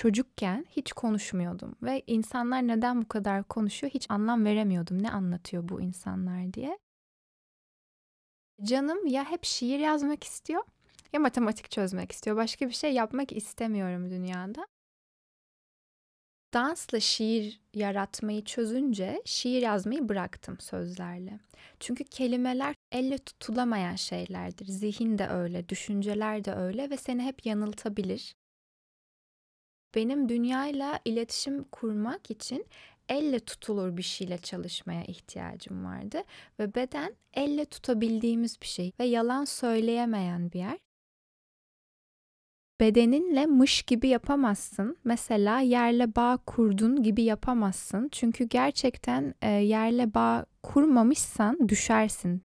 çocukken hiç konuşmuyordum ve insanlar neden bu kadar konuşuyor hiç anlam veremiyordum ne anlatıyor bu insanlar diye. Canım ya hep şiir yazmak istiyor ya matematik çözmek istiyor. Başka bir şey yapmak istemiyorum dünyada. Dansla şiir yaratmayı çözünce şiir yazmayı bıraktım sözlerle. Çünkü kelimeler elle tutulamayan şeylerdir. Zihin de öyle, düşünceler de öyle ve seni hep yanıltabilir benim dünyayla iletişim kurmak için elle tutulur bir şeyle çalışmaya ihtiyacım vardı ve beden elle tutabildiğimiz bir şey ve yalan söyleyemeyen bir yer. Bedeninle mış gibi yapamazsın. Mesela yerle bağ kurdun gibi yapamazsın. Çünkü gerçekten yerle bağ kurmamışsan düşersin.